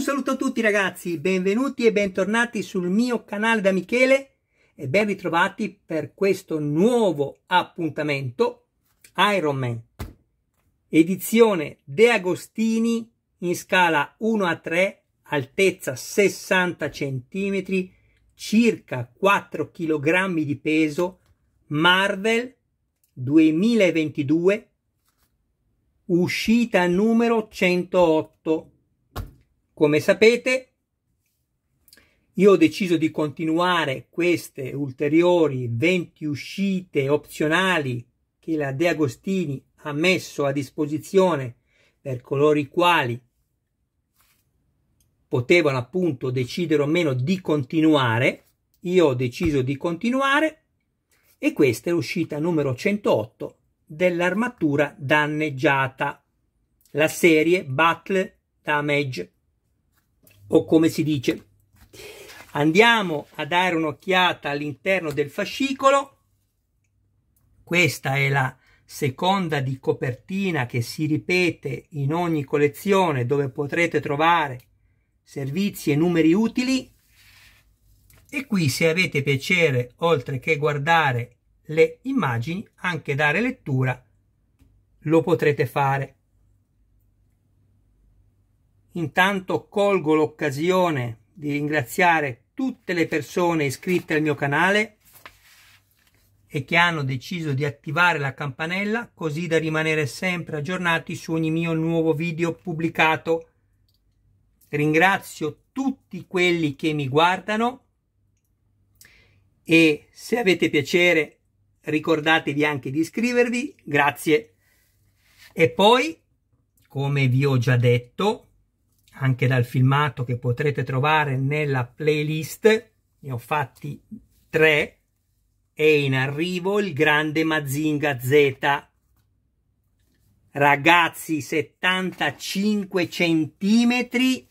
Un saluto a tutti ragazzi, benvenuti e bentornati sul mio canale da Michele e ben ritrovati per questo nuovo appuntamento Iron Man, edizione De Agostini in scala 1 a 3, altezza 60 cm, circa 4 kg di peso, Marvel 2022, uscita numero 108 come sapete, io ho deciso di continuare queste ulteriori 20 uscite opzionali che la De Agostini ha messo a disposizione per coloro i quali potevano appunto decidere o meno di continuare. Io ho deciso di continuare e questa è l'uscita numero 108 dell'armatura danneggiata, la serie Battle Damage o come si dice. Andiamo a dare un'occhiata all'interno del fascicolo. Questa è la seconda di copertina che si ripete in ogni collezione dove potrete trovare servizi e numeri utili. E qui se avete piacere, oltre che guardare le immagini, anche dare lettura, lo potrete fare. Intanto colgo l'occasione di ringraziare tutte le persone iscritte al mio canale e che hanno deciso di attivare la campanella così da rimanere sempre aggiornati su ogni mio nuovo video pubblicato. Ringrazio tutti quelli che mi guardano e se avete piacere ricordatevi anche di iscrivervi, grazie. E poi, come vi ho già detto, anche dal filmato che potrete trovare nella playlist, ne ho fatti tre, è in arrivo il grande Mazinga Z. Ragazzi, 75 centimetri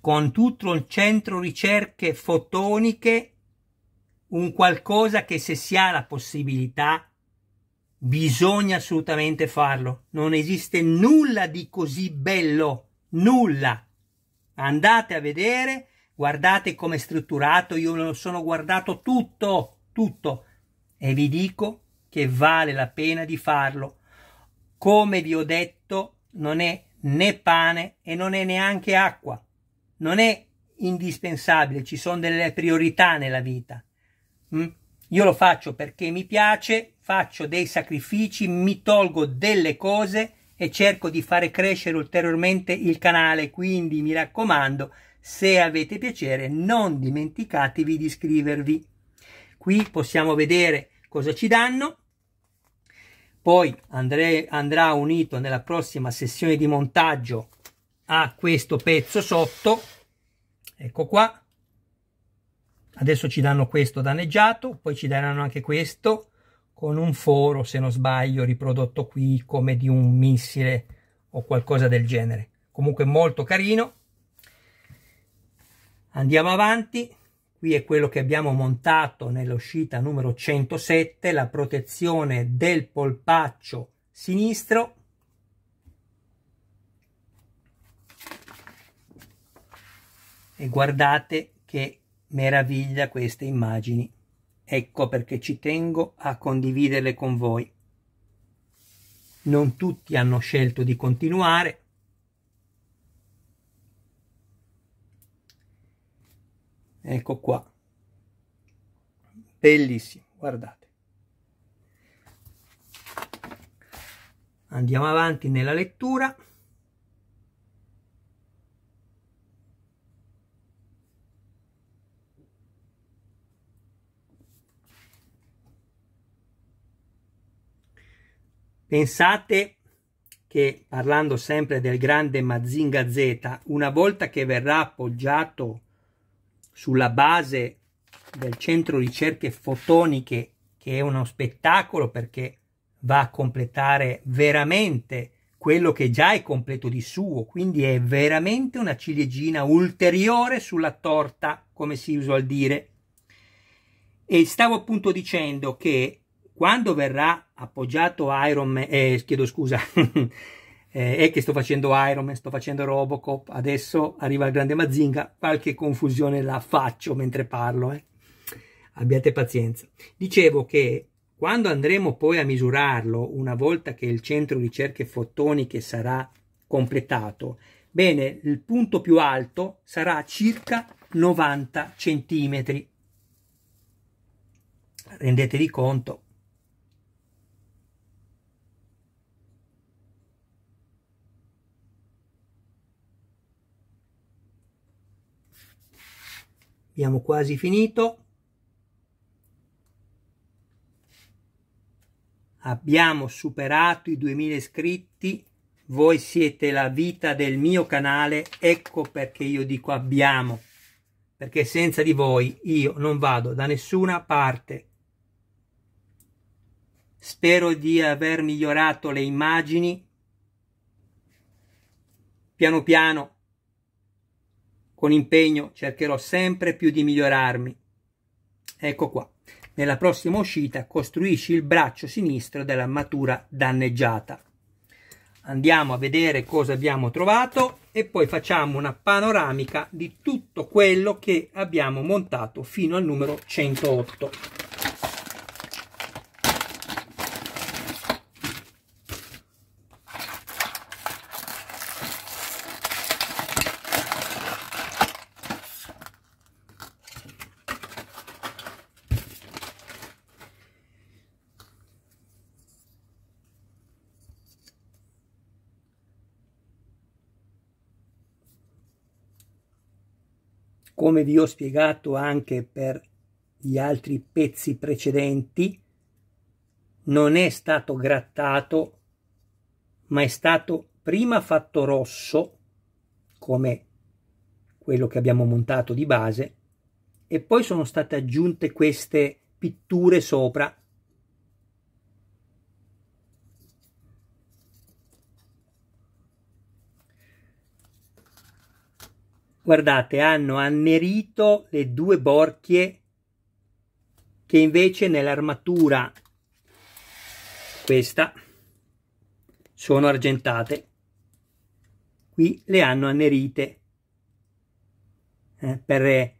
con tutto il centro ricerche fotoniche, un qualcosa che se si ha la possibilità Bisogna assolutamente farlo. Non esiste nulla di così bello, nulla. Andate a vedere, guardate come è strutturato, io lo sono guardato tutto, tutto e vi dico che vale la pena di farlo. Come vi ho detto, non è né pane e non è neanche acqua. Non è indispensabile, ci sono delle priorità nella vita. Mm? Io lo faccio perché mi piace, faccio dei sacrifici, mi tolgo delle cose e cerco di fare crescere ulteriormente il canale. Quindi mi raccomando, se avete piacere, non dimenticatevi di iscrivervi. Qui possiamo vedere cosa ci danno. Poi andrei, andrà unito nella prossima sessione di montaggio a questo pezzo sotto. Ecco qua. Adesso ci danno questo danneggiato, poi ci daranno anche questo con un foro, se non sbaglio, riprodotto qui come di un missile o qualcosa del genere. Comunque molto carino. Andiamo avanti. Qui è quello che abbiamo montato nell'uscita numero 107, la protezione del polpaccio sinistro. E guardate che meraviglia queste immagini. Ecco perché ci tengo a condividerle con voi. Non tutti hanno scelto di continuare. Ecco qua. Bellissimo, guardate. Andiamo avanti nella lettura. Pensate che, parlando sempre del grande Mazinga Z, una volta che verrà appoggiato sulla base del centro ricerche fotoniche, che è uno spettacolo perché va a completare veramente quello che già è completo di suo, quindi è veramente una ciliegina ulteriore sulla torta, come si usa al dire. E stavo appunto dicendo che quando verrà appoggiato Iron Man, eh, chiedo scusa, eh, è che sto facendo Iron Man, sto facendo Robocop, adesso arriva il grande Mazinga, qualche confusione la faccio mentre parlo, eh. abbiate pazienza. Dicevo che quando andremo poi a misurarlo, una volta che il centro ricerche fotoniche sarà completato, bene, il punto più alto sarà circa 90 centimetri. Rendetevi conto abbiamo quasi finito abbiamo superato i 2000 iscritti voi siete la vita del mio canale ecco perché io dico abbiamo perché senza di voi io non vado da nessuna parte spero di aver migliorato le immagini piano piano con impegno cercherò sempre più di migliorarmi. Ecco qua. Nella prossima uscita costruisci il braccio sinistro della matura danneggiata. Andiamo a vedere cosa abbiamo trovato e poi facciamo una panoramica di tutto quello che abbiamo montato fino al numero 108. Come vi ho spiegato anche per gli altri pezzi precedenti, non è stato grattato, ma è stato prima fatto rosso, come quello che abbiamo montato di base, e poi sono state aggiunte queste pitture sopra guardate, hanno annerito le due borchie che invece nell'armatura, questa, sono argentate. Qui le hanno annerite eh, per eh,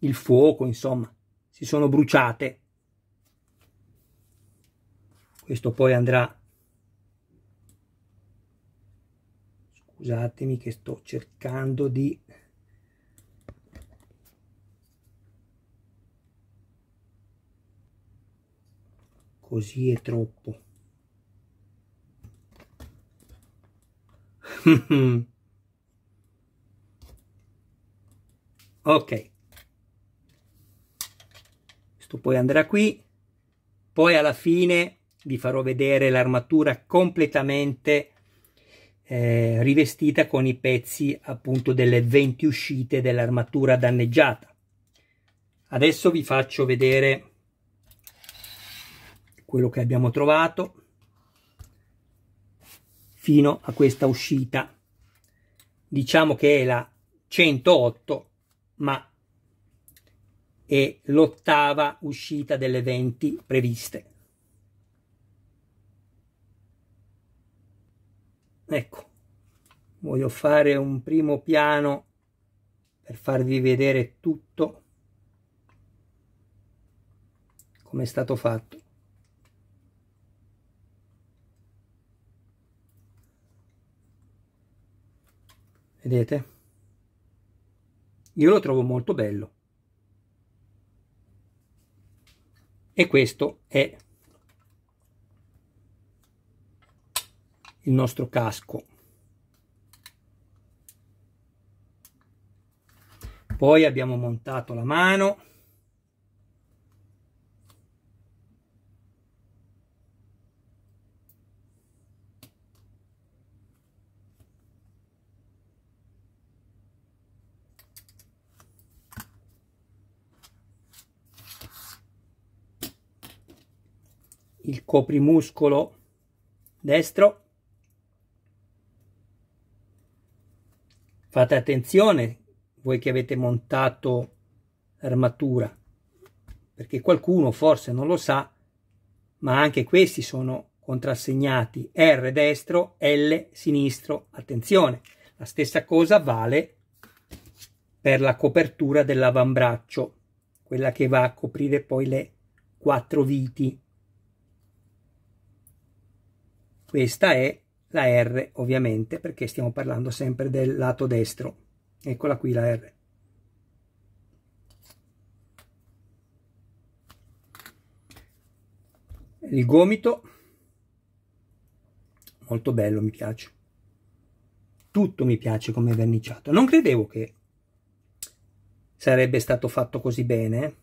il fuoco, insomma, si sono bruciate. Questo poi andrà scusatemi che sto cercando di così è troppo ok questo poi andrà qui poi alla fine vi farò vedere l'armatura completamente eh, rivestita con i pezzi appunto delle 20 uscite dell'armatura danneggiata adesso vi faccio vedere quello che abbiamo trovato fino a questa uscita diciamo che è la 108 ma è l'ottava uscita delle 20 previste ecco voglio fare un primo piano per farvi vedere tutto come è stato fatto Vedete? Io lo trovo molto bello. E questo è il nostro casco. Poi abbiamo montato la mano. il coprimuscolo destro. Fate attenzione voi che avete montato l'armatura, perché qualcuno forse non lo sa, ma anche questi sono contrassegnati R destro, L sinistro. Attenzione, la stessa cosa vale per la copertura dell'avambraccio, quella che va a coprire poi le quattro viti. Questa è la R ovviamente perché stiamo parlando sempre del lato destro. Eccola qui la R. Il gomito, molto bello, mi piace. Tutto mi piace come verniciato. Non credevo che sarebbe stato fatto così bene, eh.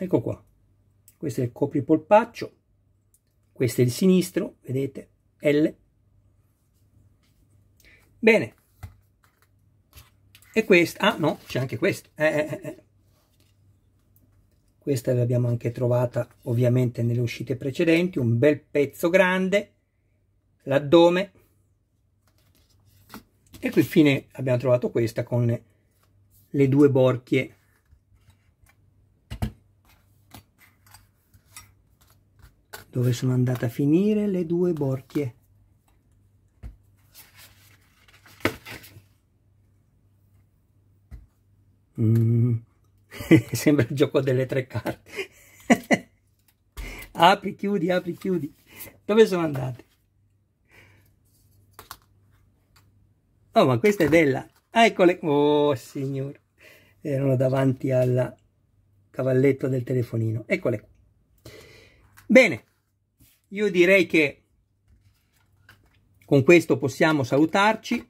ecco qua questo è il copripolpaccio questo è il sinistro vedete L bene e questa ah no c'è anche questo eh, eh, eh, eh. questa l'abbiamo anche trovata ovviamente nelle uscite precedenti un bel pezzo grande l'addome e qui fine abbiamo trovato questa con le due borchie dove sono andate a finire le due borchie. Mm. Sembra il gioco delle tre carte. apri, chiudi, apri, chiudi. Dove sono andate? Oh, ma questa è bella. eccole. Oh, signore. Erano davanti al cavalletto del telefonino. Eccole. Bene. Io direi che con questo possiamo salutarci.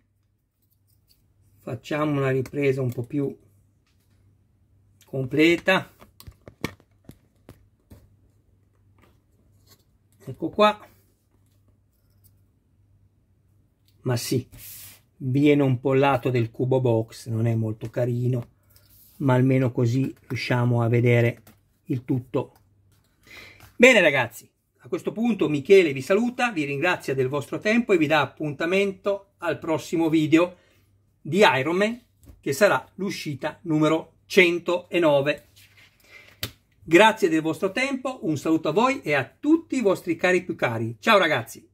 Facciamo una ripresa un po' più completa. Ecco qua. Ma sì, viene un po' lato del cubo box, non è molto carino, ma almeno così riusciamo a vedere il tutto. Bene ragazzi, a questo punto Michele vi saluta, vi ringrazia del vostro tempo e vi dà appuntamento al prossimo video di Iron Man che sarà l'uscita numero 109. Grazie del vostro tempo, un saluto a voi e a tutti i vostri cari più cari. Ciao ragazzi!